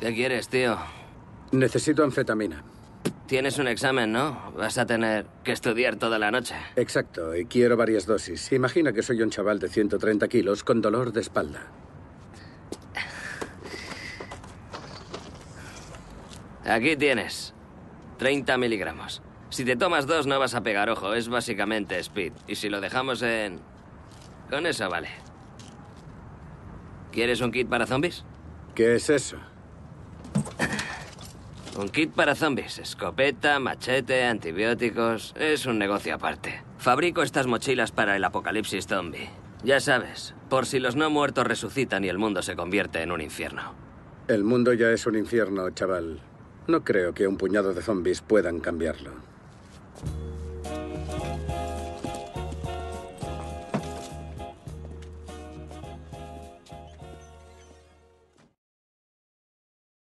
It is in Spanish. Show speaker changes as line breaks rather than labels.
¿Qué quieres, tío?
Necesito anfetamina.
Tienes un examen, ¿no? Vas a tener que estudiar toda la noche.
Exacto, y quiero varias dosis. Imagina que soy un chaval de 130 kilos con dolor de espalda.
Aquí tienes. 30 miligramos. Si te tomas dos no vas a pegar ojo, es básicamente speed. Y si lo dejamos en... Con eso vale. ¿Quieres un kit para zombies?
¿Qué es eso?
Un kit para zombies, escopeta, machete, antibióticos. Es un negocio aparte. Fabrico estas mochilas para el apocalipsis zombie. Ya sabes, por si los no muertos resucitan y el mundo se convierte en un infierno.
El mundo ya es un infierno, chaval. No creo que un puñado de zombies puedan cambiarlo.